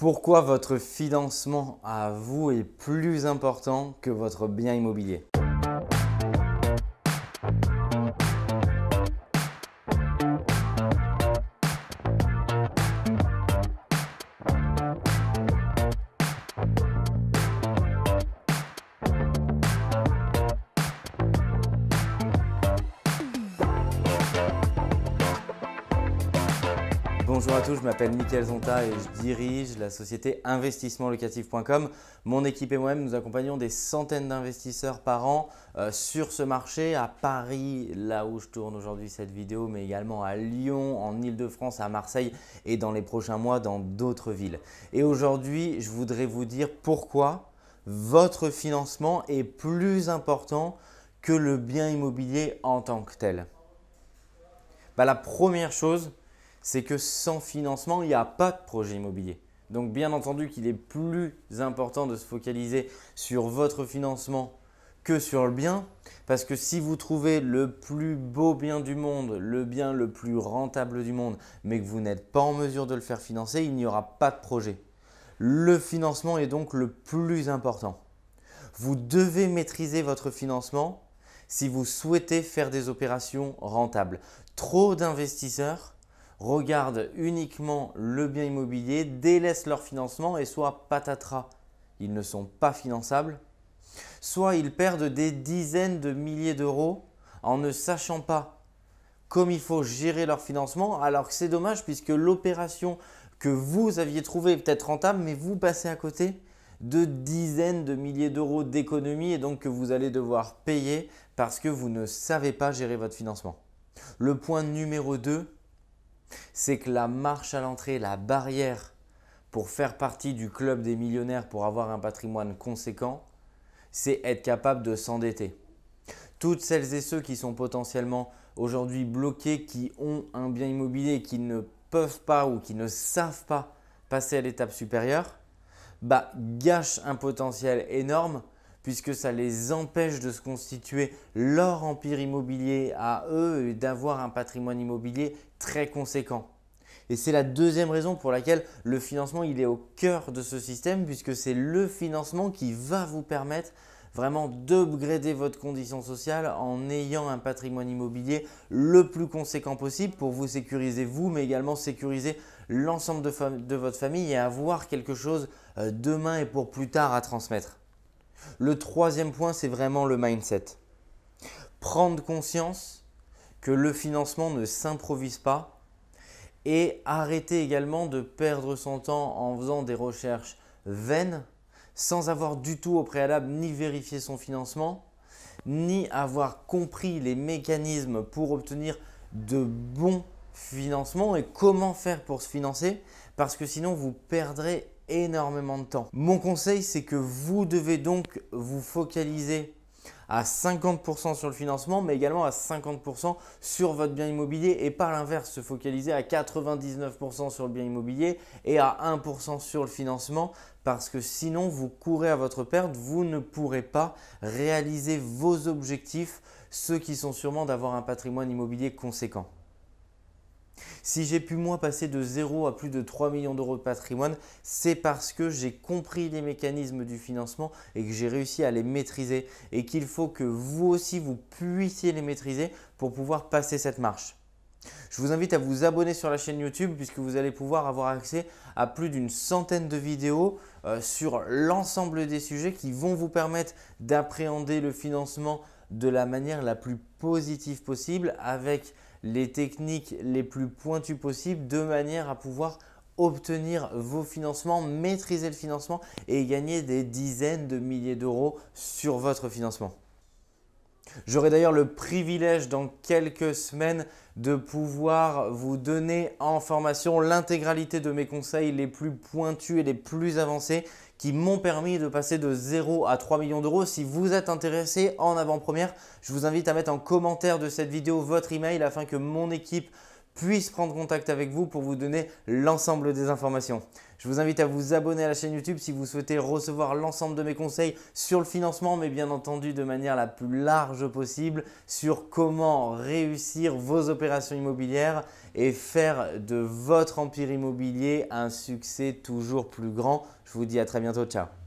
pourquoi votre financement à vous est plus important que votre bien immobilier. Bonjour à tous, je m'appelle Mickaël Zonta et je dirige la société investissementlocatif.com. Mon équipe et moi-même, nous accompagnons des centaines d'investisseurs par an euh, sur ce marché, à Paris, là où je tourne aujourd'hui cette vidéo, mais également à Lyon, en Ile-de-France, à Marseille et dans les prochains mois dans d'autres villes. Et aujourd'hui, je voudrais vous dire pourquoi votre financement est plus important que le bien immobilier en tant que tel. Bah, la première chose, c'est que sans financement, il n'y a pas de projet immobilier. Donc bien entendu qu'il est plus important de se focaliser sur votre financement que sur le bien, parce que si vous trouvez le plus beau bien du monde, le bien le plus rentable du monde, mais que vous n'êtes pas en mesure de le faire financer, il n'y aura pas de projet. Le financement est donc le plus important. Vous devez maîtriser votre financement si vous souhaitez faire des opérations rentables. Trop d'investisseurs regardent uniquement le bien immobilier, délaissent leur financement et soit patatras, ils ne sont pas finançables, soit ils perdent des dizaines de milliers d'euros en ne sachant pas comment il faut gérer leur financement, alors que c'est dommage puisque l'opération que vous aviez trouvée est peut-être rentable, mais vous passez à côté de dizaines de milliers d'euros d'économies et donc que vous allez devoir payer parce que vous ne savez pas gérer votre financement. Le point numéro 2, c'est que la marche à l'entrée, la barrière pour faire partie du club des millionnaires, pour avoir un patrimoine conséquent, c'est être capable de s'endetter. Toutes celles et ceux qui sont potentiellement aujourd'hui bloqués, qui ont un bien immobilier, qui ne peuvent pas ou qui ne savent pas passer à l'étape supérieure, bah, gâchent un potentiel énorme puisque ça les empêche de se constituer leur empire immobilier à eux et d'avoir un patrimoine immobilier très conséquent. Et c'est la deuxième raison pour laquelle le financement, il est au cœur de ce système, puisque c'est le financement qui va vous permettre vraiment d'upgrader votre condition sociale en ayant un patrimoine immobilier le plus conséquent possible pour vous sécuriser vous, mais également sécuriser l'ensemble de, votre famille et avoir quelque chose euh, demain et pour plus tard à transmettre. Le troisième point, c'est vraiment le mindset. Prendre conscience que le financement ne s'improvise pas et arrêter également de perdre son temps en faisant des recherches vaines sans avoir du tout au préalable ni vérifié son financement, ni avoir compris les mécanismes pour obtenir de bons financements et comment faire pour se financer, parce que sinon vous perdrez énormément de temps. Mon conseil, c'est que vous devez donc vous focaliser à 50% sur le financement, mais également à 50% sur votre bien immobilier et par l'inverse, se focaliser à 99% sur le bien immobilier et à 1% sur le financement parce que sinon vous courez à votre perte, vous ne pourrez pas réaliser vos objectifs, ceux qui sont sûrement d'avoir un patrimoine immobilier conséquent. Si j'ai pu moi passer de 0 à plus de 3 millions d'euros de patrimoine, c'est parce que j'ai compris les mécanismes du financement et que j'ai réussi à les maîtriser et qu'il faut que vous aussi vous puissiez les maîtriser pour pouvoir passer cette marche. Je vous invite à vous abonner sur la chaîne YouTube puisque vous allez pouvoir avoir accès à plus d'une centaine de vidéos euh, sur l'ensemble des sujets qui vont vous permettre d'appréhender le financement de la manière la plus positive possible avec les techniques les plus pointues possibles de manière à pouvoir obtenir vos financements, maîtriser le financement et gagner des dizaines de milliers d'euros sur votre financement. J'aurai d'ailleurs le privilège dans quelques semaines de pouvoir vous donner en formation l'intégralité de mes conseils les plus pointus et les plus avancés qui m'ont permis de passer de 0 à 3 millions d'euros. Si vous êtes intéressé en avant-première, je vous invite à mettre en commentaire de cette vidéo votre email afin que mon équipe puisse prendre contact avec vous pour vous donner l'ensemble des informations. Je vous invite à vous abonner à la chaîne YouTube si vous souhaitez recevoir l'ensemble de mes conseils sur le financement, mais bien entendu de manière la plus large possible sur comment réussir vos opérations immobilières et faire de votre empire immobilier un succès toujours plus grand. Je vous dis à très bientôt, ciao